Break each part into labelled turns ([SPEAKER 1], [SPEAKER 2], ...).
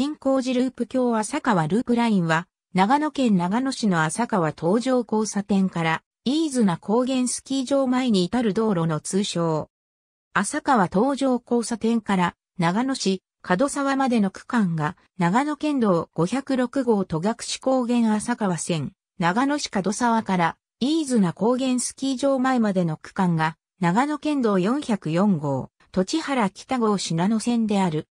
[SPEAKER 1] 新工事ループ橋浅川ループラインは、長野県長野市の浅川東上交差点から、飯綱高原スキー場前に至る道路の通称。浅川東上交差点から、長野市、角沢までの区間が、長野県道506号戸隠高原浅川線、長野市角沢から、飯綱高原スキー場前までの区間が、長野県道404号、土地原北号信濃線である。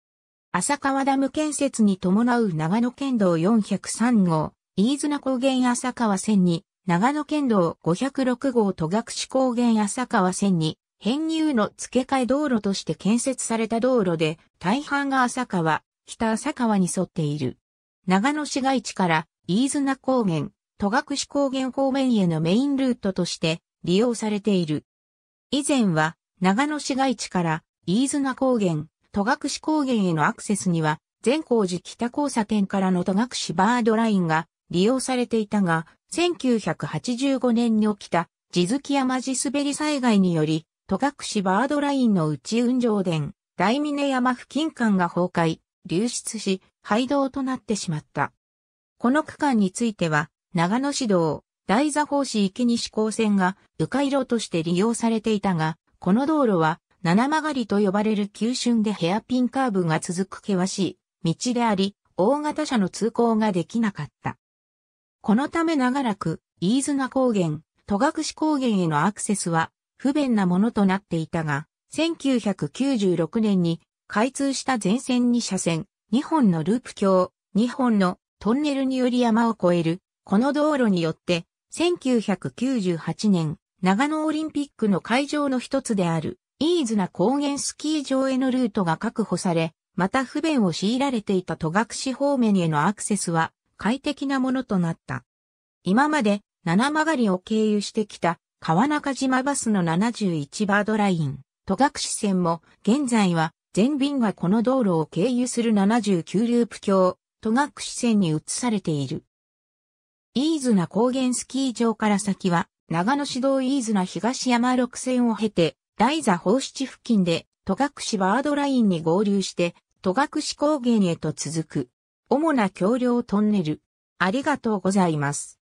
[SPEAKER 1] 浅川ダム建設に伴う長野県道403号、飯綱高原浅川線に、長野県道506号戸隠高原浅川線に、編入の付け替え道路として建設された道路で、大半が浅川、北浅川に沿っている。長野市街地から飯綱高原、戸隠高原方面へのメインルートとして利用されている。以前は長野市街地から飯綱高原、戸隠高原へのアクセスには、善光寺北交差点からの戸隠バードラインが利用されていたが、1985年に起きた地月山地滑り災害により、戸隠バードラインの内運上殿、大峰山付近間が崩壊、流出し、廃道となってしまった。この区間については、長野市道、大座法市行き西高線が迂回路として利用されていたが、この道路は七曲がりと呼ばれる急峻でヘアピンカーブが続く険しい道であり、大型車の通行ができなかった。このため長らく、飯綱高原、戸隠高原へのアクセスは不便なものとなっていたが、1996年に開通した全線に車線、2本のループ橋、2本のトンネルにより山を越える、この道路によって、1998年、長野オリンピックの会場の一つである、ズな高原スキー場へのルートが確保され、また不便を強いられていた戸隠方面へのアクセスは快適なものとなった。今まで七曲りを経由してきた川中島バスの71バードライン、戸隠線も現在は全便がこの道路を経由する79ループ橋、戸隠線に移されている。ズな高原スキー場から先は長野市道ズな東山6線を経て大座放出付近で、戸隠バードラインに合流して、戸隠高原へと続く。主な橋梁トンネル。ありがとうございます。